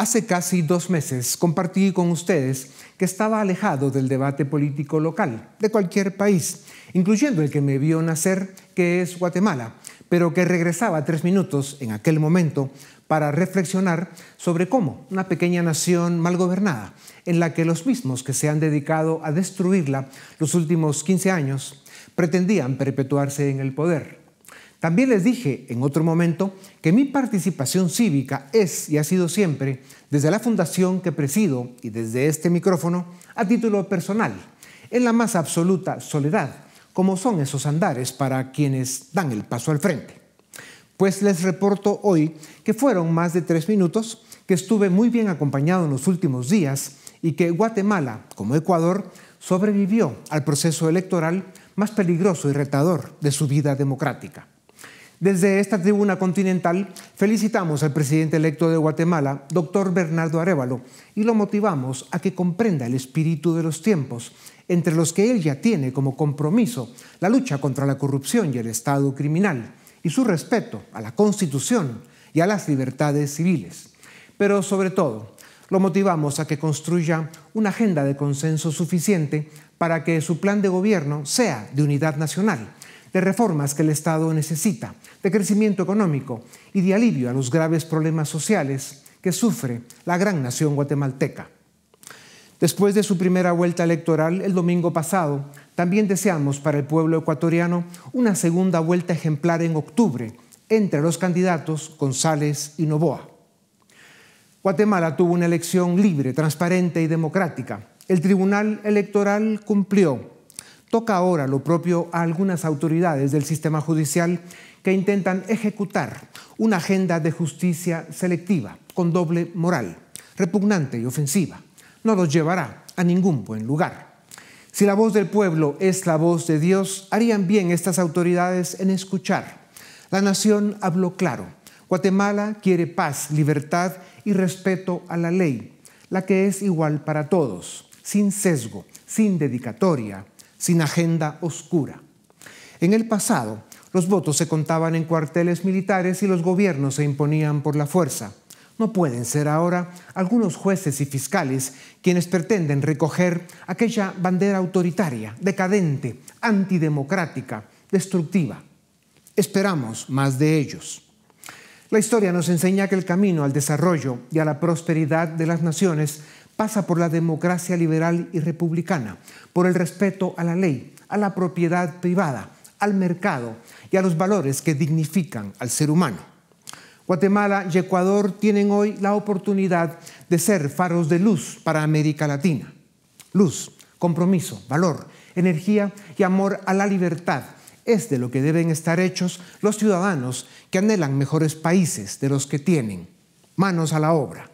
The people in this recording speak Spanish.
Hace casi dos meses compartí con ustedes que estaba alejado del debate político local de cualquier país, incluyendo el que me vio nacer, que es Guatemala, pero que regresaba tres minutos en aquel momento para reflexionar sobre cómo una pequeña nación mal gobernada, en la que los mismos que se han dedicado a destruirla los últimos 15 años, pretendían perpetuarse en el poder también les dije en otro momento que mi participación cívica es y ha sido siempre, desde la fundación que presido y desde este micrófono, a título personal, en la más absoluta soledad, como son esos andares para quienes dan el paso al frente. Pues les reporto hoy que fueron más de tres minutos, que estuve muy bien acompañado en los últimos días y que Guatemala, como Ecuador, sobrevivió al proceso electoral más peligroso y retador de su vida democrática. Desde esta tribuna continental felicitamos al presidente electo de Guatemala, doctor Bernardo Arevalo, y lo motivamos a que comprenda el espíritu de los tiempos, entre los que él ya tiene como compromiso la lucha contra la corrupción y el Estado criminal, y su respeto a la Constitución y a las libertades civiles. Pero sobre todo, lo motivamos a que construya una agenda de consenso suficiente para que su plan de gobierno sea de unidad nacional de reformas que el Estado necesita, de crecimiento económico y de alivio a los graves problemas sociales que sufre la gran nación guatemalteca. Después de su primera vuelta electoral el domingo pasado, también deseamos para el pueblo ecuatoriano una segunda vuelta ejemplar en octubre entre los candidatos González y Novoa. Guatemala tuvo una elección libre, transparente y democrática. El Tribunal Electoral cumplió Toca ahora lo propio a algunas autoridades del sistema judicial que intentan ejecutar una agenda de justicia selectiva, con doble moral, repugnante y ofensiva. No los llevará a ningún buen lugar. Si la voz del pueblo es la voz de Dios, harían bien estas autoridades en escuchar. La nación habló claro. Guatemala quiere paz, libertad y respeto a la ley, la que es igual para todos, sin sesgo, sin dedicatoria, sin agenda oscura. En el pasado, los votos se contaban en cuarteles militares y los gobiernos se imponían por la fuerza. No pueden ser ahora algunos jueces y fiscales quienes pretenden recoger aquella bandera autoritaria, decadente, antidemocrática, destructiva. Esperamos más de ellos. La historia nos enseña que el camino al desarrollo y a la prosperidad de las naciones pasa por la democracia liberal y republicana, por el respeto a la ley, a la propiedad privada, al mercado y a los valores que dignifican al ser humano. Guatemala y Ecuador tienen hoy la oportunidad de ser faros de luz para América Latina. Luz, compromiso, valor, energía y amor a la libertad es de lo que deben estar hechos los ciudadanos que anhelan mejores países de los que tienen. Manos a la obra.